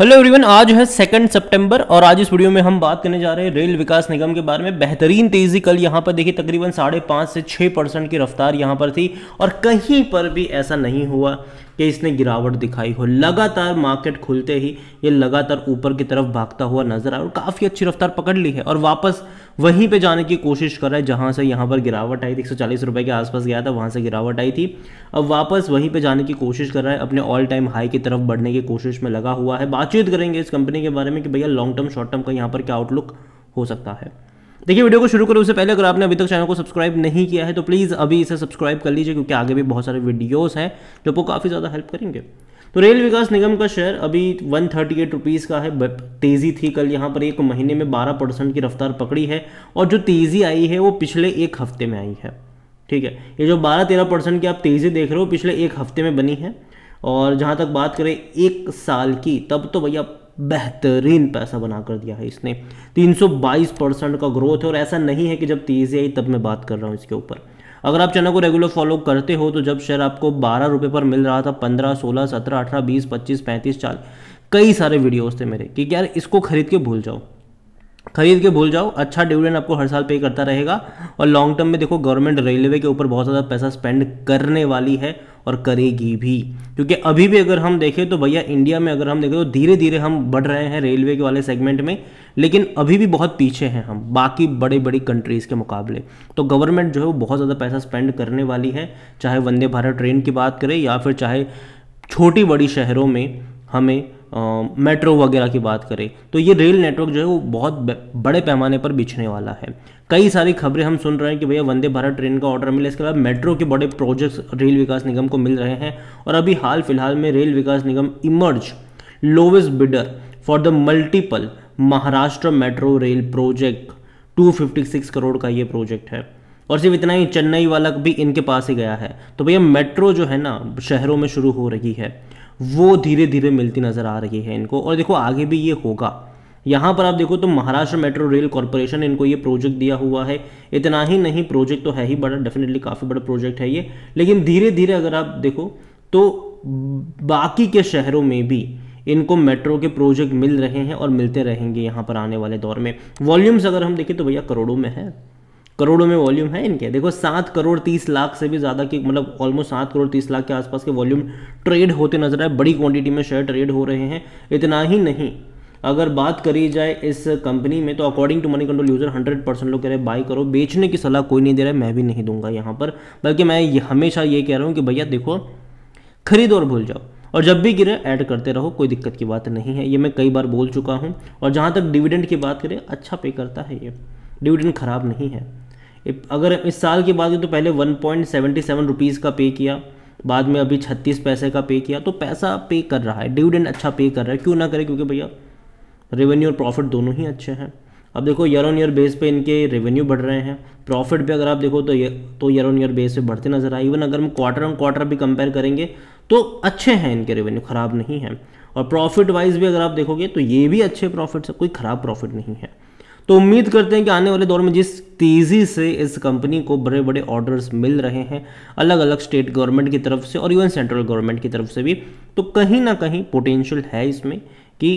hello everyone आज है second सितंबर और आज इस वीडियो में हम बात करने जा रहे हैं रेल विकास निगम के बारे में बेहतरीन तेजी कल यहाँ पर देखिए तकरीबन साढ़े पाँच से छः परसेंट की रफ्तार यहां पर थी और कहीं पर भी ऐसा नहीं हुआ कि इसने गिरावट दिखाई हो लगातार मार्केट खुलते ही ये लगातार ऊपर की तरफ भागता हुआ नजर आया और काफ़ी अच्छी रफ्तार पकड़ ली है और वापस वहीं पे जाने की कोशिश कर रहा है जहाँ से यहाँ पर गिरावट आई थी एक रुपए के आसपास गया था वहां से गिरावट आई थी अब वापस वहीं पे जाने की कोशिश कर रहा है अपने ऑल टाइम हाई की तरफ बढ़ने की कोशिश में लगा हुआ है बातचीत करेंगे इस कंपनी के बारे में कि भैया लॉन्ग टर्म शॉर्ट टर्म का यहाँ पर क्या आउटलुक हो सकता है देखिए वीडियो को शुरू करो उससे पहले अगर आपने अभी तक चैनल को सब्सक्राइब नहीं किया है तो प्लीज़ अभी इसे सब्सक्राइब कर लीजिए क्योंकि आगे भी बहुत सारे वीडियोस हैं जो आपको काफ़ी ज़्यादा हेल्प करेंगे तो रेल विकास निगम का शेयर अभी वन थर्टी एट रुपीज़ का है तेज़ी थी कल यहाँ पर एक महीने में बारह परसेंट की रफ्तार पकड़ी है और जो तेज़ी आई है वो पिछले एक हफ्ते में आई है ठीक है ये जो बारह तेरह परसेंट की आप तेज़ी देख रहे हो पिछले एक हफ्ते में बनी है और जहाँ तक बात करें एक साल की तब तो भैया बेहतरीन पैसा बना कर दिया है इसने 322 परसेंट का ग्रोथ है और ऐसा नहीं है कि जब तेज़ी आई तब मैं बात कर रहा हूँ इसके ऊपर अगर आप चैनल को रेगुलर फॉलो करते हो तो जब शेयर आपको बारह रुपये पर मिल रहा था पंद्रह सोलह सत्रह अठारह बीस पच्चीस पैंतीस चालीस कई सारे वीडियोज़ थे मेरे कि यार इसको खरीद के भूल जाओ खरीद के भूल जाओ अच्छा डिविडेंड आपको हर साल पे करता रहेगा और लॉन्ग टर्म में देखो गवर्नमेंट रेलवे के ऊपर बहुत ज़्यादा पैसा स्पेंड करने वाली है और करेगी भी क्योंकि अभी भी अगर हम देखें तो भैया इंडिया में अगर हम देखें तो धीरे धीरे हम बढ़ रहे हैं रेलवे के वाले सेगमेंट में लेकिन अभी भी बहुत पीछे हैं हम बाकी बड़े बड़ी कंट्रीज़ के मुकाबले तो गवर्नमेंट जो है वो बहुत ज़्यादा पैसा स्पेंड करने वाली है चाहे वंदे भारत ट्रेन की बात करें या फिर चाहे छोटी बड़ी शहरों में हमें मेट्रो वगैरह की बात करें तो ये रेल नेटवर्क जो है वो बहुत बड़े पैमाने पर बिछने वाला है कई सारी खबरें हम सुन रहे हैं कि भैया वंदे भारत ट्रेन का ऑर्डर मिला इसके बाद मेट्रो के बड़े प्रोजेक्ट्स रेल विकास निगम को मिल रहे हैं और अभी हाल फिलहाल में Rail Vikas Nigam emerge lowest bidder for the multiple Maharashtra metro rail project 256 crore का ये प्रोजेक्ट है और सिर्फ इतना ही चेन्नई वाला भी इनके पास ही गया है तो भैया मेट्रो जो है ना शहरों में शुरू हो रही है वो धीरे धीरे मिलती नज़र आ रही है इनको और देखो आगे भी ये होगा यहाँ पर आप देखो तो महाराष्ट्र मेट्रो रेल कॉरपोरेशन ने इनको ये प्रोजेक्ट दिया हुआ है इतना ही नहीं प्रोजेक्ट तो है ही बड़ा डेफिनेटली काफ़ी बड़ा प्रोजेक्ट है ये लेकिन धीरे धीरे अगर आप देखो तो बाकी के शहरों में भी इनको मेट्रो के प्रोजेक्ट मिल रहे हैं और मिलते रहेंगे यहाँ पर आने वाले दौर में वॉल्यूम्स अगर हम देखें तो भैया करोड़ों में है करोड़ों में वॉल्यूम है इनके देखो सात करोड़ तीस लाख से भी ज़्यादा की मतलब ऑलमोस्ट सात करोड़ तीस लाख के आसपास के वॉल्यूम ट्रेड होते नजर आए बड़ी क्वांटिटी में शेयर ट्रेड हो रहे हैं इतना ही नहीं अगर बात करी जाए इस कंपनी में तो according to Moneycontrol user 100 percent लोग कह रहे हैं बाई करो बेचने की सलाह कोई नहीं दे रहा है मैं भी नहीं दूंगा यहाँ पर बल्कि मैं हमेशा ये कह रहा हूँ कि भैया देखो खरीदो और भूल जाओ और जब भी गिरे ऐड करते रहो कोई दिक्कत की बात नहीं है ये मैं कई बार बोल चुका हूँ और जहाँ तक डिविडेंड की बात करें अच्छा पे करता है ये डिविडेंड ख़राब नहीं है अगर इस साल की बात करें तो पहले one point seventy seven rupees का पे किया बाद में अभी छत्तीस पैसे का पे किया तो पैसा पे कर रहा है डिविडेंड अच्छा पे कर रहा है क्यों ना करे क्योंकि भैया रेवेन्यू और प्रॉफिट दोनों ही अच्छे हैं अब देखो ईयर ऑन ईयर बेस पे इनके रेवेन्यू बढ़ रहे हैं प्रॉफिट भी अगर आप देखो तो ये तो ईयर ऑन ईयर बेस पे बढ़ते नजर आए इवन अगर हम क्वार्टर ऑन क्वार्टर भी कंपेयर करेंगे तो अच्छे हैं इनके रेवेन्यू ख़राब नहीं है और प्रॉफिट वाइज भी अगर आप देखोगे तो ये भी अच्छे प्रॉफिट्स है कोई ख़राब प्रॉफिट नहीं है तो उम्मीद करते हैं कि आने वाले दौर में जिस तेज़ी से इस कंपनी को बड़े बड़े ऑर्डर्स मिल रहे हैं अलग अलग स्टेट गवर्नमेंट की तरफ से और इवन सेंट्रल गवर्नमेंट की तरफ से भी तो कहीं ना कहीं पोटेंशियल है इसमें कि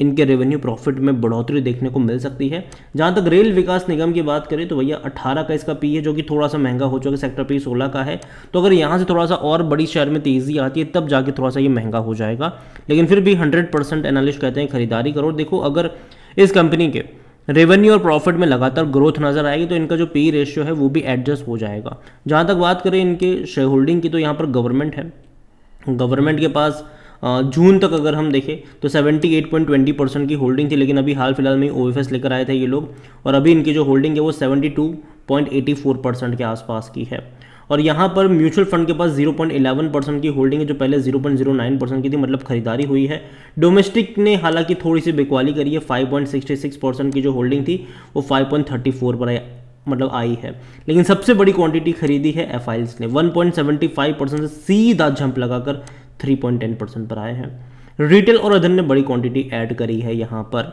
इनके रेवेन्यू प्रॉफिट में बढ़ोतरी देखने को मिल सकती है जहाँ तक रेल विकास निगम की बात करें तो भैया 18 का इसका पी है जो कि थोड़ा सा महंगा हो चुका है सेक्टर पी 16 का है तो अगर यहाँ से थोड़ा सा और बड़ी शहर में तेज़ी आती है तब जाके थोड़ा सा ये महंगा हो जाएगा लेकिन फिर भी हंड्रेड परसेंट कहते हैं खरीदारी करो देखो अगर इस कंपनी के रेवेन्यू और प्रॉफिट में लगातार ग्रोथ नजर आएगी तो इनका जो पी रेशियो है वो भी एडजस्ट हो जाएगा जहाँ तक बात करें इनके शेयर होल्डिंग की तो यहाँ पर गवर्नमेंट है गवर्नमेंट के पास जून तक अगर हम देखें तो 78.20 परसेंट की होल्डिंग थी लेकिन अभी हाल फिलहाल में ओ लेकर आए थे ये लोग और अभी इनकी जो होल्डिंग है वो 72.84 परसेंट के आसपास की है और यहाँ पर म्यूचुअल फंड के पास 0.11 परसेंट की होल्डिंग है जो पहले 0.09 परसेंट की थी मतलब खरीदारी हुई है डोमेस्टिक ने हालांकि थोड़ी सी बिकवाली करी है 5.66 परसेंट की जो होल्डिंग थी वो 5.34 पर मतलब आई है लेकिन सबसे बड़ी क्वांटिटी खरीदी है एफ ने 1.75 परसेंट से सीधा जंप लगाकर 3.10 परसेंट पर आए हैं रिटेल और अदर ने बड़ी क्वांटिटी ऐड करी है यहाँ पर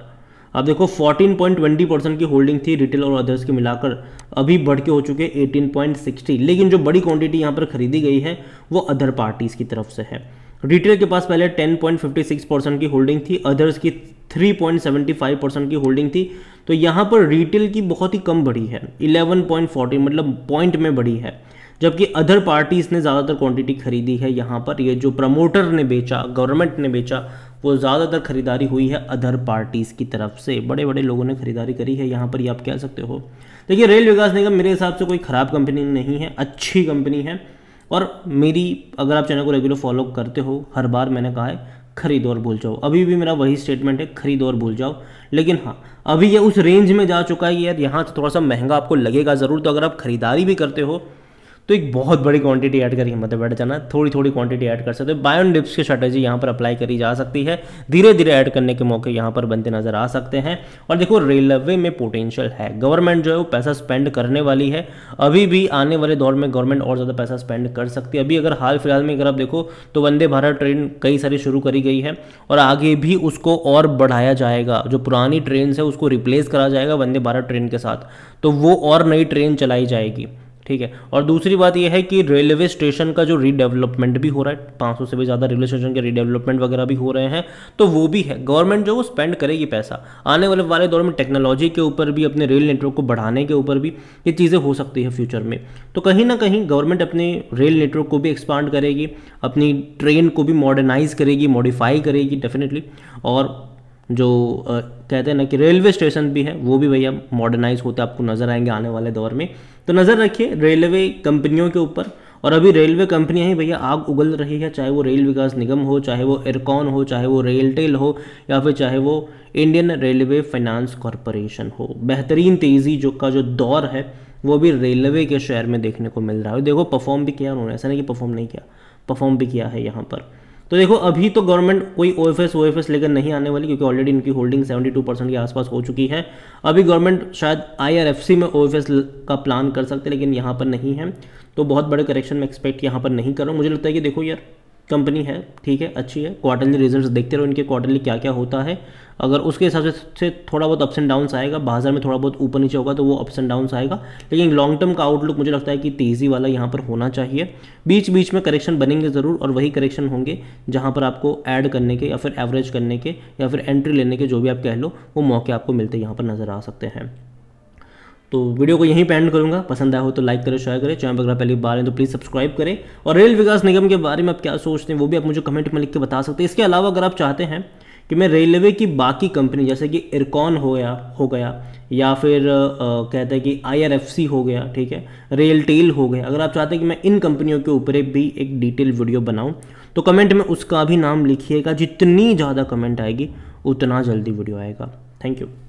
अब देखो 14.20 परसेंट की होल्डिंग थी रिटेल और अदर्स के मिलाकर अभी बढ़ के हो चुके 18.60 लेकिन जो बड़ी क्वांटिटी यहाँ पर खरीदी गई है वो अदर पार्टीज़ की तरफ से है रिटेल के पास पहले 10.56 परसेंट की होल्डिंग थी अदर्स की 3.75 परसेंट की होल्डिंग थी तो यहाँ पर रिटेल की बहुत ही कम बढ़ी है इलेवन मतलब पॉइंट में बढ़ी है जबकि अदर पार्टीज़ ने ज़्यादातर क्वांटिटी खरीदी है यहाँ पर ये जो प्रमोटर ने बेचा गवर्नमेंट ने बेचा वो ज़्यादातर खरीदारी हुई है अदर पार्टीज़ की तरफ से बड़े बड़े लोगों ने खरीदारी करी है यहाँ पर ये आप कह सकते हो देखिए रेल विकास निगम मेरे हिसाब से कोई ख़राब कंपनी नहीं है अच्छी कंपनी है और मेरी अगर आप चैनल को रेगुलर फॉलो करते हो हर बार मैंने कहा है खरीद और भूल जाओ अभी भी मेरा वही स्टेटमेंट है खरीद और भूल जाओ लेकिन हाँ अभी ये उस रेंज में जा चुका है यार यहाँ थोड़ा सा महंगा आपको लगेगा ज़रूर तो अगर आप खरीदारी भी करते हो तो एक बहुत बड़ी क्वांटिटी ऐड करके मतलब बैठ जाना थोड़ी थोड़ी क्वांटिटी ऐड कर सकते हो बायोन डिप्स की स्ट्रैटेजी यहाँ पर अप्लाई करी जा सकती है धीरे धीरे ऐड करने के मौके यहाँ पर बनते नजर आ सकते हैं और देखो रेलवे में पोटेंशियल है गवर्नमेंट जो है वो पैसा स्पेंड करने वाली है अभी भी आने वाले दौर में गवर्नमेंट और ज़्यादा पैसा स्पेंड कर सकती है अभी अगर हाल फिलहाल में अगर आप देखो तो वंदे भारत ट्रेन कई सारी शुरू करी गई है और आगे भी उसको और बढ़ाया जाएगा जो पुरानी ट्रेन है उसको रिप्लेस करा जाएगा वंदे भारत ट्रेन के साथ तो वो और नई ट्रेन चलाई जाएगी ठीक है और दूसरी बात यह है कि रेलवे स्टेशन का जो रीडेवलपमेंट भी हो रहा है 500 से भी ज़्यादा रेलवे स्टेशन के रीडेवलपमेंट वगैरह भी हो रहे हैं तो वो भी है गवर्नमेंट जो वो स्पेंड करेगी पैसा आने वाले वाले दौर में टेक्नोलॉजी के ऊपर भी अपने रेल नेटवर्क को बढ़ाने के ऊपर भी ये चीज़ें हो सकती है फ्यूचर में तो कहीं ना कहीं गवर्नमेंट अपने रेल नेटवर्क को भी एक्सपांड करेगी अपनी ट्रेन को भी मॉडर्नाइज करेगी मॉडिफाई करेगी डेफिनेटली और जो आ, कहते हैं ना कि रेलवे स्टेशन भी है वो भी भैया मॉडर्नाइज होते आपको नज़र आएंगे आने वाले दौर में तो नज़र रखिए रेलवे कंपनियों के ऊपर और अभी रेलवे कंपनियां ही भैया आग उगल रही है चाहे वो रेल विकास निगम हो चाहे वो एयरकॉन हो चाहे वो रेलटेल हो या फिर चाहे वो इंडियन रेलवे फाइनेंस कॉरपोरेशन हो बेहतरीन तेज़ी जो का जो दौर है वो भी रेलवे के शेयर में देखने को मिल रहा है देखो परफॉर्म भी किया उन्होंने ऐसा नहीं कि परफॉर्म नहीं किया परफॉर्म भी किया है यहाँ पर तो देखो अभी तो गवर्नमेंट कोई ओ एफ एस एस लेकर नहीं आने वाली क्योंकि ऑलरेडी इनकी होल्डिंग 72 परसेंट के आसपास हो चुकी है अभी गवर्नमेंट शायद आई आर एफ सी में ओ एफ एस का प्लान कर सकते लेकिन यहाँ पर नहीं है तो बहुत बड़े करेक्शन मैं एक्सपेक्ट यहाँ पर नहीं कर रहा हूँ मुझे लगता है कि देखो यार कंपनी है ठीक है अच्छी है क्वार्टरली रिजल्ट्स देखते रहो इनके क्वार्टरली क्या क्या होता है अगर उसके हिसाब से थोड़ा बहुत अप्स एंड डाउन्स आएगा बाजार में थोड़ा बहुत ऊपर नीचे होगा तो वो अप्स एंड डाउन्स आएगा लेकिन लॉन्ग टर्म का आउटलुक मुझे लगता है कि तेज़ी वाला यहाँ पर होना चाहिए बीच बीच में करेक्शन बनेंगे ज़रूर और वही करेक्शन होंगे जहाँ पर आपको ऐड करने के या फिर एवरेज करने के या फिर एंट्री लेने के जो भी आप कह लो वो मौके आपको मिलते यहाँ पर नज़र आ सकते हैं तो वीडियो को यहीं पे एंड करूँगा पसंद आया हो तो लाइक करें शेयर करें चैनल अगर पहली बार है तो प्लीज़ सब्सक्राइब करें और रेल विकास निगम के बारे में आप क्या सोचते हैं वो भी आप मुझे कमेंट में लिख के बता सकते हैं इसके अलावा अगर आप चाहते हैं कि मैं रेलवे की बाकी कंपनी जैसे कि इरकॉन हो गया हो गया या फिर आ, कहते हैं कि आईआरएफसी हो गया ठीक है रेलटेल हो गया अगर आप चाहते हैं कि मैं इन कंपनियों के ऊपर भी एक डिटेल वीडियो बनाऊं तो कमेंट में उसका भी नाम लिखिएगा जितनी ज़्यादा कमेंट आएगी उतना जल्दी वीडियो आएगा थैंक यू